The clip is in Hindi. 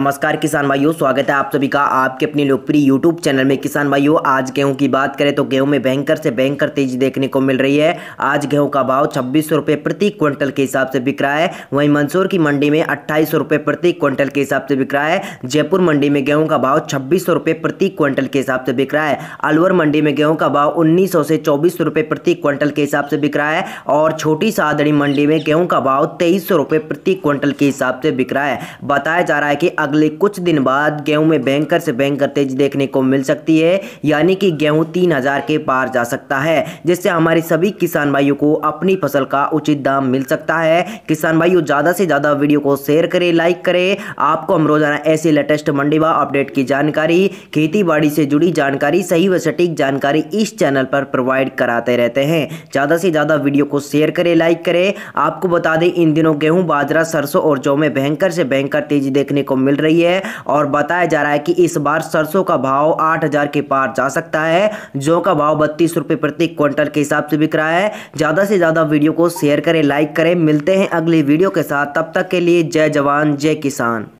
नमस्कार किसान भाइयों स्वागत है आप सभी का आपके अपने लोकप्रिय यूट्यूब चैनल में किसान भाइयों आज गेहूं की बात करें तो गेहूं में भयंकर से भयंकर तेजी देखने को मिल रही है आज गेहूं का भाव छब्बीस सौ प्रति क्विंटल के हिसाब से बिक रहा है वहीं मंदसौर की मंडी में अट्ठाईस सौ प्रति क्विंटल के हिसाब से बिक रहा है जयपुर मंडी में गेहूँ का भाव छब्बीस सौ प्रति क्विंटल के हिसाब से बिक रहा है अलवर मंडी में गेहूँ का भाव उन्नीस से चौबीस सौ प्रति क्विंटल के हिसाब से बिक रहा है और छोटी सादड़ी मंडी में गेहूँ का भाव तेईस सौ प्रति क्विंटल के हिसाब से बिक रहा है बताया जा रहा है कि अगले कुछ दिन बाद गेहूं में बैंकर से बैंकर तेजी देखने को मिल सकती है यानी कि गेहूं तीन हज़ार के पार जा सकता है जिससे हमारे सभी किसान भाइयों को अपनी फसल का उचित दाम मिल सकता है किसान भाइयों ज़्यादा से ज़्यादा वीडियो को शेयर करें लाइक करें आपको हम रोज़ाना ऐसे लेटेस्ट मंडी व अपडेट की जानकारी खेती बाड़ी से जुड़ी जानकारी सही व सटीक जानकारी इस चैनल पर प्रोवाइड कराते रहते हैं ज़्यादा से ज़्यादा वीडियो को शेयर करें लाइक करें आपको बता दें इन दिनों गेहूं बाजरा सरसों और जौ में भयंकर से भयंकर तेजी देखने को मिल रही है और बताया जा रहा है कि इस बार सरसों का भाव आठ हजार के पार जा सकता है जो का भाव बत्तीस रुपये प्रति क्विंटल के हिसाब से बिक रहा है ज़्यादा से ज़्यादा वीडियो को शेयर करें लाइक करें मिलते हैं अगली वीडियो के साथ तब तक के लिए जय जवान जय किसान